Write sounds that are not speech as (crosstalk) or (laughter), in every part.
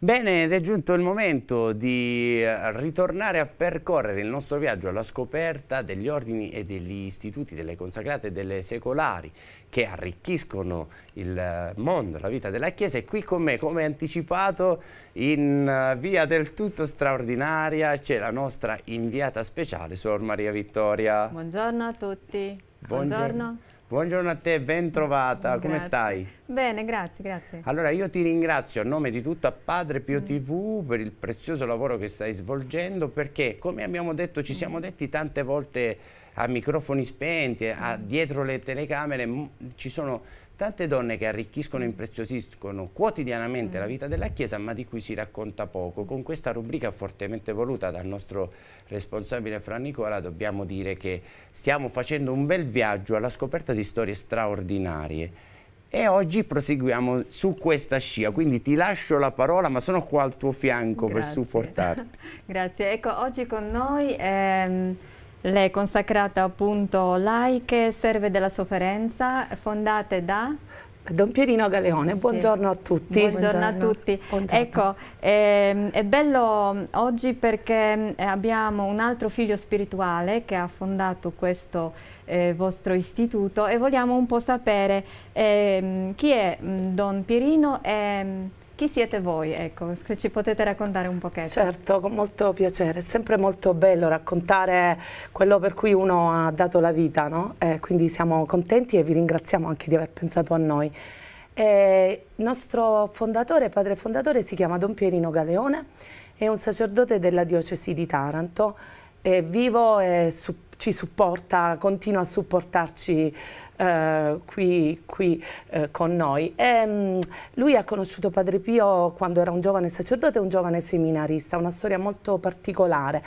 Bene, ed è giunto il momento di eh, ritornare a percorrere il nostro viaggio alla scoperta degli ordini e degli istituti, delle consacrate e delle secolari che arricchiscono il eh, mondo, la vita della Chiesa e qui con me, come anticipato, in eh, via del tutto straordinaria c'è la nostra inviata speciale, Suor Maria Vittoria. Buongiorno a tutti. Buongiorno. Buongiorno. Buongiorno a te, ben trovata, grazie. come stai? Bene, grazie, grazie. Allora io ti ringrazio a nome di tutta Padre Pio mm. TV per il prezioso lavoro che stai svolgendo perché come abbiamo detto, ci siamo detti tante volte a microfoni spenti, a, mm. dietro le telecamere ci sono tante donne che arricchiscono e impreziosiscono quotidianamente la mm. vita della Chiesa ma di cui si racconta poco. Con questa rubrica fortemente voluta dal nostro responsabile Fra Nicola dobbiamo dire che stiamo facendo un bel viaggio alla scoperta di storie straordinarie. E oggi proseguiamo su questa scia, quindi ti lascio la parola, ma sono qua al tuo fianco Grazie. per supportarti. (laughs) Grazie, ecco, oggi con noi... Ehm... Lei è consacrata appunto laiche, serve della sofferenza, fondate da? Don Pierino Galeone, buongiorno a tutti. Buongiorno, buongiorno. a tutti. Buongiorno. Ecco, eh, è bello mm, oggi perché mm, abbiamo un altro figlio spirituale che ha fondato questo eh, vostro istituto e vogliamo un po' sapere eh, chi è mm, Don Pierino e chi siete voi? Ecco, se ci potete raccontare un pochetto. Certo, con molto piacere. È sempre molto bello raccontare quello per cui uno ha dato la vita, no? Eh, quindi siamo contenti e vi ringraziamo anche di aver pensato a noi. Eh, il nostro fondatore, padre fondatore, si chiama Don Pierino Galeone, è un sacerdote della diocesi di Taranto, è vivo e supporto ci supporta, continua a supportarci Uh, qui, qui uh, con noi. E, um, lui ha conosciuto Padre Pio quando era un giovane sacerdote e un giovane seminarista, una storia molto particolare.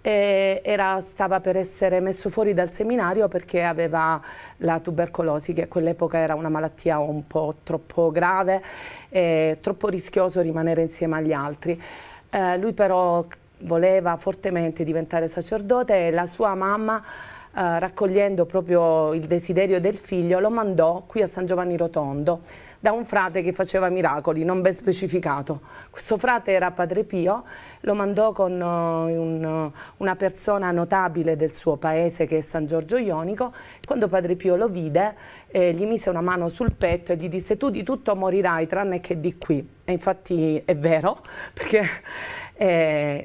E era, stava per essere messo fuori dal seminario perché aveva la tubercolosi, che a quell'epoca era una malattia un po' troppo grave e troppo rischioso rimanere insieme agli altri. Uh, lui però voleva fortemente diventare sacerdote e la sua mamma Uh, raccogliendo proprio il desiderio del figlio, lo mandò qui a San Giovanni Rotondo da un frate che faceva miracoli, non ben specificato. Questo frate era Padre Pio, lo mandò con uh, un, una persona notabile del suo paese che è San Giorgio Ionico. Quando Padre Pio lo vide, eh, gli mise una mano sul petto e gli disse tu di tutto morirai tranne che di qui. E infatti è vero, (laughs) perché e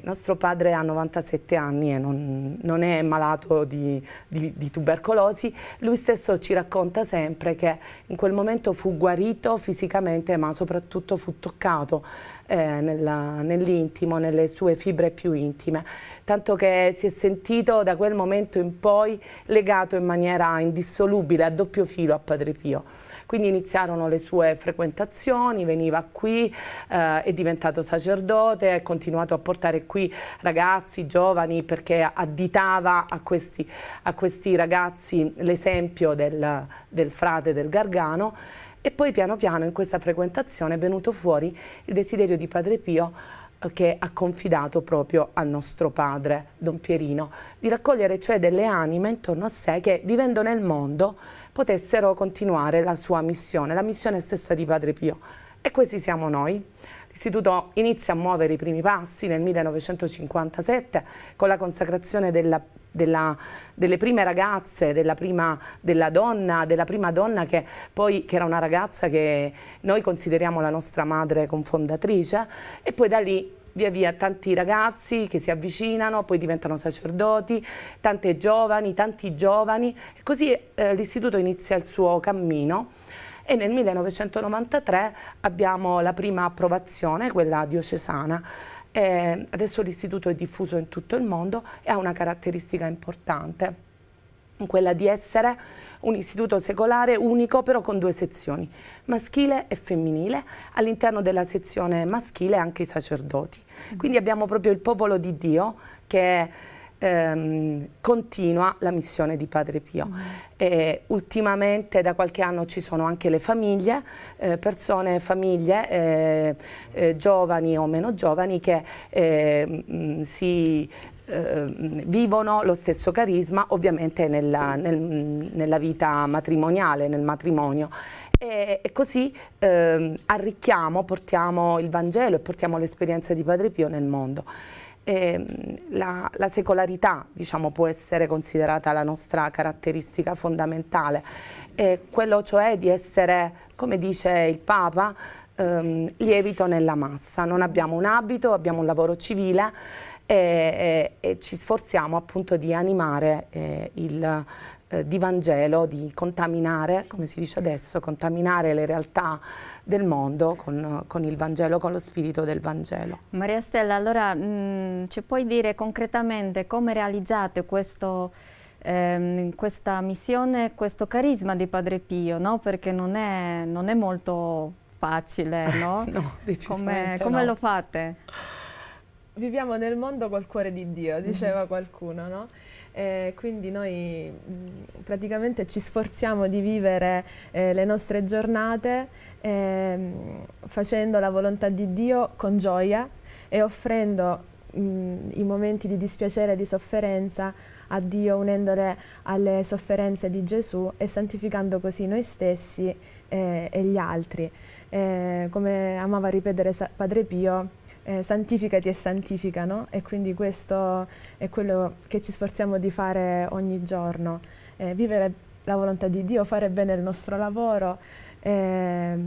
eh, nostro padre ha 97 anni e non, non è malato di, di, di, tubercolosi, lui stesso ci racconta sempre che in quel momento fu guarito fisicamente ma soprattutto fu toccato eh, nell'intimo, nell nelle sue fibre più intime, tanto che si è sentito da quel momento in poi legato in maniera indissolubile a doppio filo a Padre Pio. Quindi iniziarono le sue frequentazioni, veniva qui, eh, è diventato sacerdote, ha continuato a portare qui ragazzi, giovani, perché additava a questi, a questi ragazzi l'esempio del, del frate del Gargano e poi piano piano in questa frequentazione è venuto fuori il desiderio di Padre Pio che ha confidato proprio al nostro padre, Don Pierino, di raccogliere cioè delle anime intorno a sé che, vivendo nel mondo, potessero continuare la sua missione, la missione stessa di Padre Pio. E questi siamo noi. L'Istituto inizia a muovere i primi passi nel 1957 con la consacrazione della della, delle prime ragazze, della prima, della donna, della prima donna che poi che era una ragazza che noi consideriamo la nostra madre confondatrice e poi da lì via via tanti ragazzi che si avvicinano, poi diventano sacerdoti, tante giovani, tanti giovani, così eh, l'istituto inizia il suo cammino e nel 1993 abbiamo la prima approvazione, quella diocesana. Eh, adesso l'istituto è diffuso in tutto il mondo e ha una caratteristica importante quella di essere un istituto secolare unico però con due sezioni, maschile e femminile, all'interno della sezione maschile anche i sacerdoti. Mm. Quindi abbiamo proprio il popolo di Dio che È ehm, continua la missione di Padre Pio. Mm. E ultimamente da qualche anno ci sono anche le famiglie, eh, persone, famiglie, eh, eh, giovani o meno giovani che mh, eh, mm, si eh, mm, vivono lo stesso carisma ovviamente nella, nel, nella vita matrimoniale, nel matrimonio e, così eh, arricchiamo, portiamo il Vangelo e portiamo l'esperienza di Padre Pio nel mondo eh, la, la, secolarità diciamo, può essere considerata la nostra caratteristica fondamentale, eh, quello cioè di essere, come dice il Papa, ehm, lievito nella massa, non abbiamo un abito, abbiamo un lavoro civile e, e, e ci sforziamo appunto di animare eh, il, eh, di Vangelo, di contaminare, come si dice adesso, contaminare le realtà del mondo con, con il Vangelo, con lo spirito del Vangelo. Maria Stella, allora mh, mm, ci puoi dire concretamente come realizzate questo, ehm, questa missione, questo carisma di Padre Pio, no? perché non è, non è molto facile, (laughs) no? no come, come no. lo fate? viviamo nel mondo col cuore di Dio, mhm. diceva qualcuno, no? Eh, quindi noi mm, praticamente ci sforziamo di vivere eh, le nostre giornate eh, facendo la volontà di Dio con gioia e offrendo mh, mm, i momenti di dispiacere e di sofferenza a Dio unendole alle sofferenze di Gesù e santificando così noi stessi eh, e gli altri. Eh, come amava ripetere Padre Pio, eh, santificati e santificano e quindi questo è quello che ci sforziamo di fare ogni giorno, eh, vivere la volontà di Dio, fare bene il nostro lavoro eh,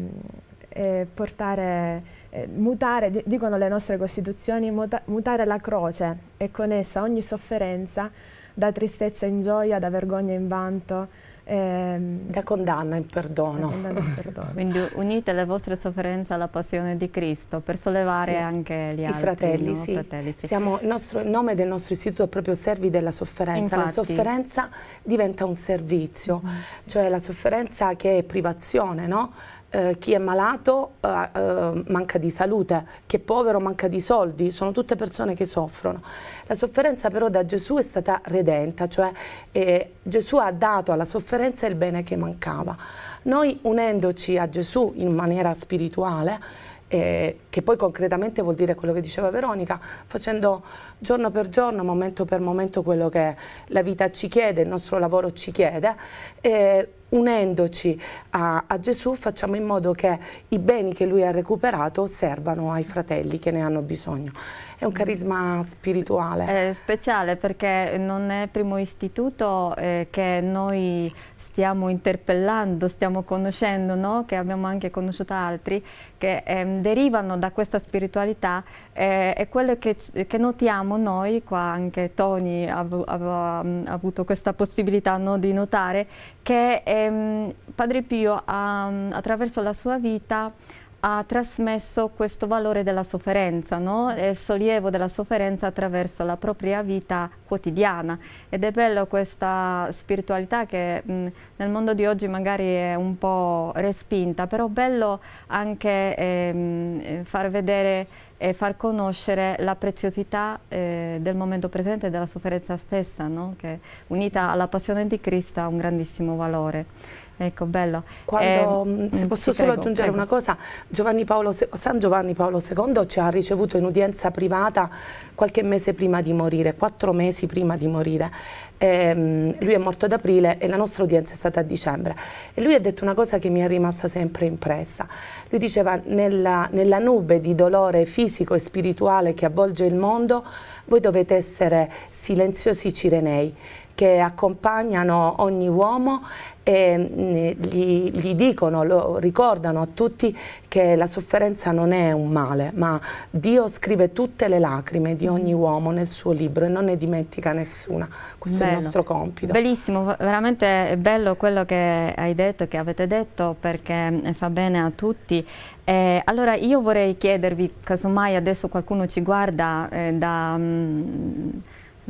e portare, eh, mutare, dicono le nostre costituzioni, muta, mutare la croce e con essa ogni sofferenza da tristezza in gioia, da vergogna in vanto, Ehm, da condanna in perdono. perdono. Quindi unite le vostre sofferenze alla passione di Cristo per sollevare sì. anche gli I altri. Fratelli, no? sì. fratelli sì. Siamo, nostro, il nome del nostro istituto è proprio Servi della Sofferenza. Infatti. La sofferenza diventa un servizio, mm, cioè la sofferenza che è privazione, no? Eh, chi è malato eh, eh, manca di salute, chi è povero manca di soldi, sono tutte persone che soffrono. La sofferenza però da Gesù è stata redenta, cioè eh, Gesù ha dato alla sofferenza il bene che mancava. Noi unendoci a Gesù in maniera spirituale, eh, che poi concretamente vuol dire quello che diceva Veronica, facendo giorno per giorno, momento per momento quello che la vita ci chiede, il nostro lavoro ci chiede, eh, unendoci a, a, Gesù facciamo in modo che i beni che lui ha recuperato servano ai fratelli che ne hanno bisogno è un carisma spirituale. È speciale perché non è il primo istituto eh, che noi stiamo interpellando, stiamo conoscendo, no? che abbiamo anche conosciuto altri, che eh, derivano da questa spiritualità eh, quello che, che, notiamo noi, qua anche Tony aveva mm, avuto questa possibilità no, di notare, che ehm, Padre Pio ha, mm, attraverso la sua vita ha trasmesso questo valore della sofferenza, no? il sollievo della sofferenza attraverso la propria vita quotidiana ed è bello questa spiritualità che mh, nel mondo di oggi magari è un po' respinta, però bello anche ehm, far vedere e far conoscere la preziosità eh, del momento presente e della sofferenza stessa, no? che unita alla passione di Cristo ha un grandissimo valore. Ecco, bello. Quando, eh, mm, se mm, posso solo prego, aggiungere prego. una cosa, Giovanni San Giovanni Paolo II ci ha ricevuto in udienza privata qualche mese prima di morire, quattro mesi prima di morire. E, ehm, lui è morto ad aprile e la nostra udienza è stata a dicembre. E lui ha detto una cosa che mi è rimasta sempre impressa. Lui diceva, nella, nella nube di dolore fisico e spirituale che avvolge il mondo, voi dovete essere silenziosi cirenei che accompagnano ogni uomo e mm, gli, gli, dicono, lo ricordano a tutti che la sofferenza non è un male, ma Dio scrive tutte le lacrime di ogni uomo nel suo libro e non ne dimentica nessuna. Questo bello. è il nostro compito. Bellissimo, veramente bello quello che hai detto, che avete detto, perché eh, fa bene a tutti. Eh, allora io vorrei chiedervi, casomai adesso qualcuno ci guarda eh, da... Mh, mm,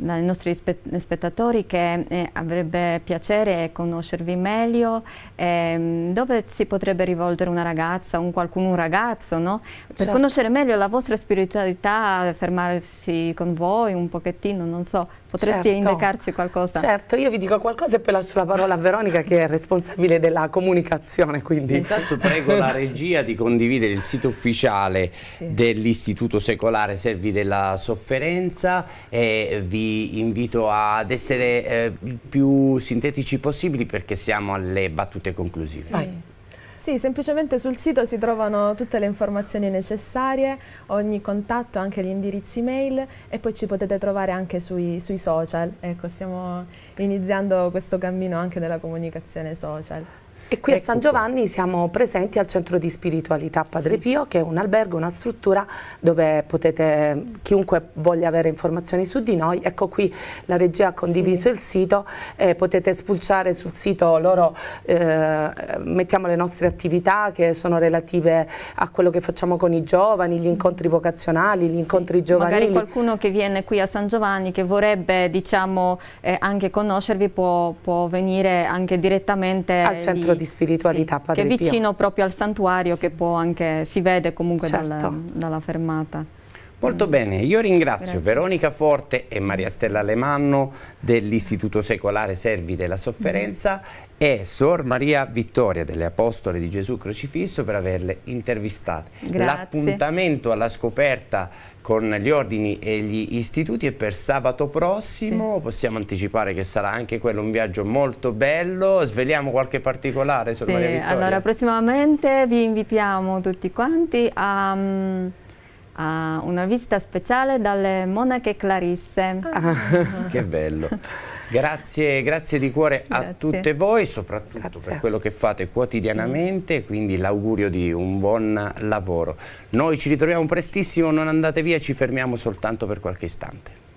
dai nostri spettatori che eh, avrebbe piacere conoscervi meglio, ehm, dove si potrebbe rivolgere una ragazza, un qualcuno, un ragazzo, no? per certo. conoscere meglio la vostra spiritualità, fermarsi con voi un pochettino, non so. Potresti certo. indicarci qualcosa? Certo, io vi dico qualcosa e poi lascio la parola a Veronica che è responsabile della comunicazione. Quindi. Intanto prego la regia di condividere il sito ufficiale sì. dell'Istituto Secolare Servi della Sofferenza e vi invito ad essere eh, più sintetici possibili perché siamo alle battute conclusive. Sì. Sì, semplicemente sul sito si trovano tutte le informazioni necessarie, ogni contatto, anche gli indirizzi mail e poi ci potete trovare anche sui, sui social. Ecco, stiamo iniziando questo cammino anche della comunicazione social. E qui ecco a San Giovanni siamo presenti al centro di spiritualità Padre sì. Pio, che è un albergo, una struttura dove potete, chiunque voglia avere informazioni su di noi, ecco qui la regia ha condiviso sì. il sito, eh, potete spulciare sul sito loro, eh, mettiamo le nostre attività che sono relative a quello che facciamo con i giovani, gli incontri vocazionali, gli incontri sì. giovanili. Magari qualcuno che viene qui a San Giovanni, che vorrebbe diciamo, eh, anche conoscervi, può, può, venire anche direttamente al centro livello di spiritualità sì, Padre Che è vicino Pio. proprio al santuario sì. che può anche, si vede comunque certo. dalla, dalla fermata. Molto bene, io ringrazio Grazie. Veronica Forte e Maria Stella Lemanno dell'Istituto Secolare Servi della Sofferenza mm-hmm. e Sor Maria Vittoria delle Apostole di Gesù Crocifisso per averle intervistate. L'appuntamento alla scoperta con gli ordini e gli istituti è per sabato prossimo sì. possiamo anticipare che sarà anche quello un viaggio molto bello sveliamo qualche particolare Sor sì, Maria Vittoria allora prossimamente vi invitiamo tutti quanti a mm, a una visita speciale dalle monache Clarisse. Ah, ah (laughs) che bello! Grazie, grazie di cuore grazie. a tutte voi, soprattutto grazie. per quello che fate quotidianamente, quindi l'augurio di un buon lavoro. Noi ci ritroviamo prestissimo, non andate via, ci fermiamo soltanto per qualche istante.